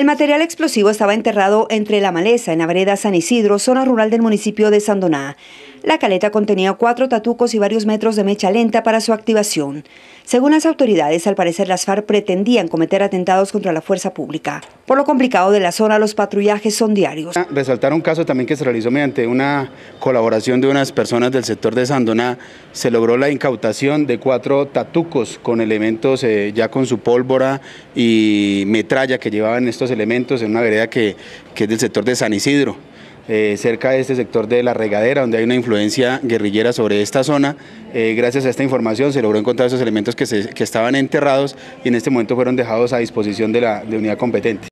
El material explosivo estaba enterrado entre la maleza en la vereda San Isidro, zona rural del municipio de Sandoná. La caleta contenía cuatro tatucos y varios metros de mecha lenta para su activación. Según las autoridades, al parecer las FARC pretendían cometer atentados contra la fuerza pública. Por lo complicado de la zona, los patrullajes son diarios. Ah, resaltar un caso también que se realizó mediante una colaboración de unas personas del sector de Sandoná. Se logró la incautación de cuatro tatucos con elementos eh, ya con su pólvora y metralla que llevaban estos elementos en una vereda que, es del sector de San Isidro. Eh, cerca de este sector de la regadera, donde hay una influencia guerrillera sobre esta zona. Eh, gracias a esta información se logró encontrar esos elementos que, que, estaban enterrados y en este momento fueron dejados a disposición de la de unidad competente.